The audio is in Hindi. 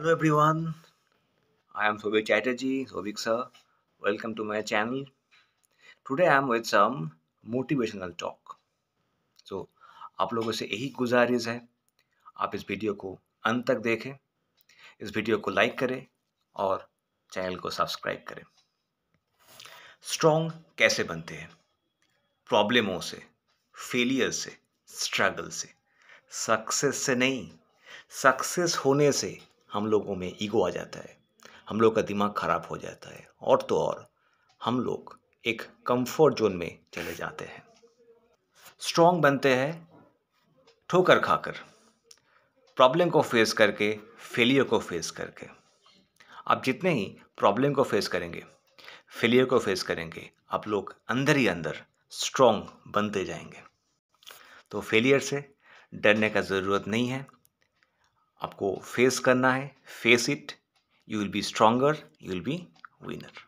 Hello everyone, I am Sobhik Chatterjee, Sobhik sir. Welcome to my channel. Today I am with some motivational talk. So, आप लोगों से यही गुजारिश है आप इस वीडियो को अंत तक देखें इस वीडियो को लाइक करें और चैनल को सब्सक्राइब करें स्ट्रॉन्ग कैसे बनते हैं प्रॉब्लमों से फेलियर से स्ट्रगल से सक्सेस से नहीं सक्सेस होने से हम लोगों में ईगो आ जाता है हम लोग का दिमाग ख़राब हो जाता है और तो और हम लोग एक कंफर्ट जोन में चले जाते हैं स्ट्रांग बनते हैं ठोकर खाकर प्रॉब्लम को फेस करके फेलियर को फेस करके आप जितने ही प्रॉब्लम को फेस करेंगे फेलियर को फेस करेंगे आप लोग अंदर ही अंदर स्ट्रांग बनते जाएंगे तो फेलियर से डरने का ज़रूरत नहीं है आपको फेस करना है face it you will be stronger you will be winner